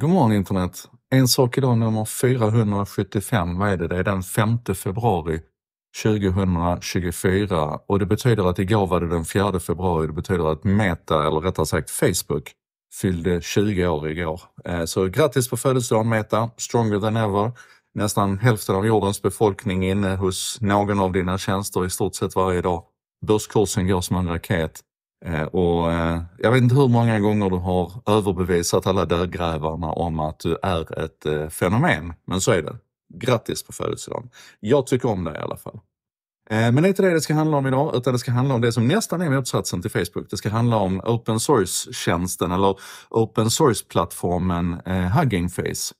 God morgon internet! En sak idag nummer 475, vad är det? Det är den 5 februari 2024 och det betyder att igår var det den 4 februari. Det betyder att Meta, eller rättare sagt Facebook, fyllde 20 år igår. Eh, så grattis på födelsedagen Meta, stronger than ever. Nästan hälften av jordens befolkning inne hos någon av dina tjänster i stort sett varje dag. Börskursen går som en raket. Eh, och eh, jag vet inte hur många gånger du har överbevisat alla dödgrävarna om att du är ett eh, fenomen, men så är det. Grattis på födelsedagen. Jag tycker om dig i alla fall. Men det är inte det det ska handla om idag, utan det ska handla om det som nästan är motsatsen till Facebook. Det ska handla om open source-tjänsten eller open source-plattformen Hugging Face.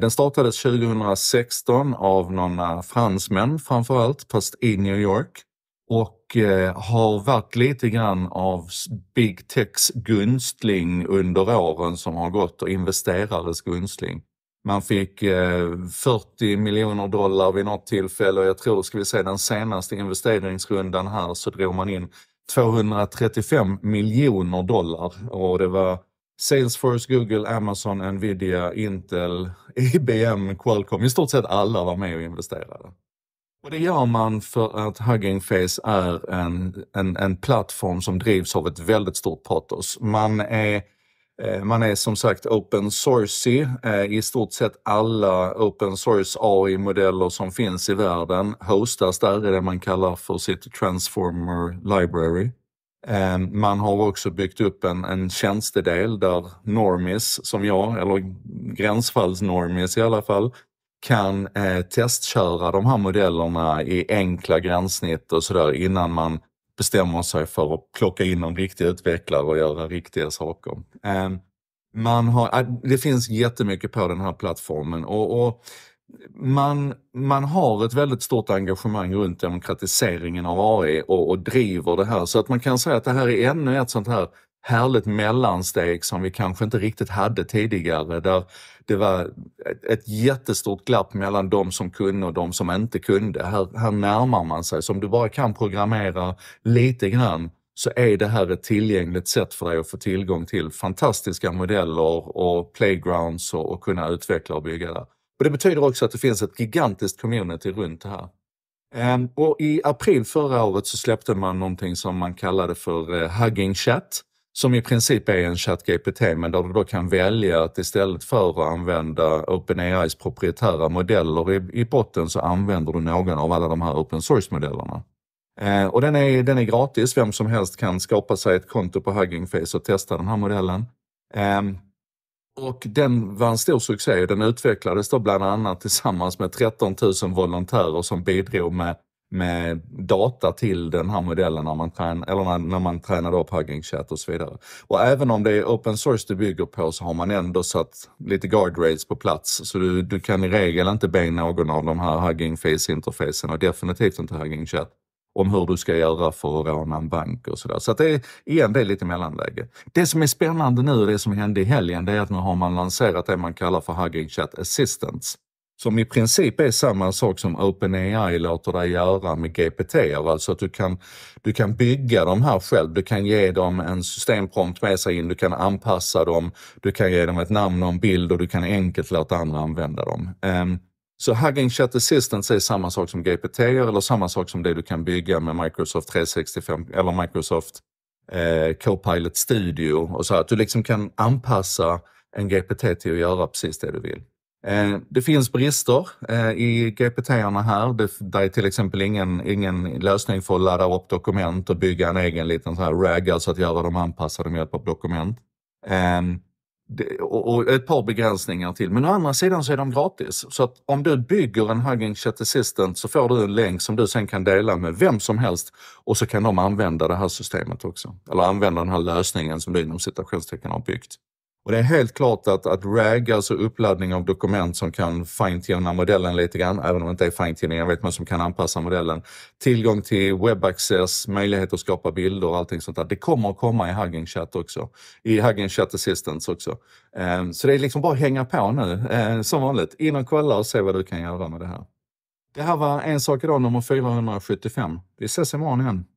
Den startades 2016 av några fransmän framförallt, fast i New York. Och Eh, har varit lite grann av big techs gunstling under åren som har gått och investerares gunstling. Man fick 40 eh, miljoner dollar vid något tillfälle och jag tror, ska vi se den senaste investeringsrundan här så drog man in 235 miljoner dollar och det var Salesforce, Google, Amazon, Nvidia, Intel, IBM, Qualcomm. I stort sett alla var med och investerade. Och det gör man för att Hugging Face är en, en, en plattform som drivs av ett väldigt stort patos. Man är eh, man är som sagt open sourcey. Eh, I stort sett alla open source AI-modeller som finns i världen hostas där i det man kallar för sitt transformer library. Eh, man har också byggt upp en, en tjänstedel där normis som jag, eller gränsfallsnormis i alla fall, kan eh, testköra de här modellerna i enkla gränssnitt och sådär innan man bestämmer sig för att plocka in en riktig utvecklare och göra riktiga saker. Ehm, man har, eh, det finns jättemycket på den här plattformen och, och man, man har ett väldigt stort engagemang runt demokratiseringen av AI och, och driver det här. Så att man kan säga att det här är ännu ett sånt här härligt mellansteg som vi kanske inte riktigt hade tidigare där det var ett jättestort glapp mellan de som kunde och de som inte kunde. Här, här närmar man sig, så om du bara kan programmera lite grann så är det här ett tillgängligt sätt för dig att få tillgång till fantastiska modeller och playgrounds och, och kunna utveckla och bygga där. Och det betyder också att det finns ett gigantiskt community runt det här. Ehm, och i april förra året så släppte man någonting som man kallade för eh, Hugging Chat som i princip är en ChatGPT, men där du då kan välja att istället för att använda OpenAIs proprietära modeller i, i botten så använder du någon av alla de här open source-modellerna. Eh, och den är, den är gratis, vem som helst kan skapa sig ett konto på Hugging Face och testa den här modellen. Eh, och den var en stor succé. Den utvecklades då bland annat tillsammans med 13 000 volontärer som bidrog med med data till den här modellen när man, tränar, eller när, när man tränar upp Hugging Chat och så vidare. Och även om det är open source du bygger på så har man ändå satt lite guardrails på plats. Så du, du kan i regel inte be någon av de här Hugging Face-interfacen och definitivt inte Hugging Chat om hur du ska göra för att råna en bank och sådär. Så att det är, igen, det är lite mellanläge. Det som är spännande nu, det som hände i helgen, det är att nu har man lanserat det man kallar för Hugging Chat Assistance. Som i princip är samma sak som OpenAI låter dig göra med GPT. Alltså att du kan, du kan bygga de här själv. Du kan ge dem en systemprompt med sig in, du kan anpassa dem, du kan ge dem ett namn och en bild och du kan enkelt låta andra använda dem. Um, så Hugging Chat Assistant är samma sak som GPT eller samma sak som det du kan bygga med Microsoft 365 eller Microsoft eh, Copilot Studio och så att du liksom kan anpassa en GPT till att göra precis det du vill. Eh, det finns brister eh, i gpt här. Det, där är till exempel ingen, ingen lösning för att ladda upp dokument och bygga en egen liten så här RAG, alltså att göra dem anpassade med hjälp av dokument. Ehm, och ett par begränsningar till. Men å andra sidan så är de gratis. Så att om du bygger en Hugging Chat Assistant så får du en länk som du sen kan dela med vem som helst och så kan de använda det här systemet också. Eller använda den här lösningen som du inom citationstecken har byggt. Och det är helt klart att, att RAG, alltså uppladdning av dokument som kan fine-tuna modellen lite grann, även om det inte är fine-tuning, jag vet man som kan anpassa modellen. Tillgång till webbaccess, möjlighet att skapa bilder och allting sånt där. Det kommer att komma i Hugging Chat också. I Hugging Chat Assistance också. Ehm, så det är liksom bara att hänga på nu, ehm, som vanligt. In och kolla och se vad du kan göra med det här. Det här var en sak idag, nummer 475. Vi ses imorgon igen.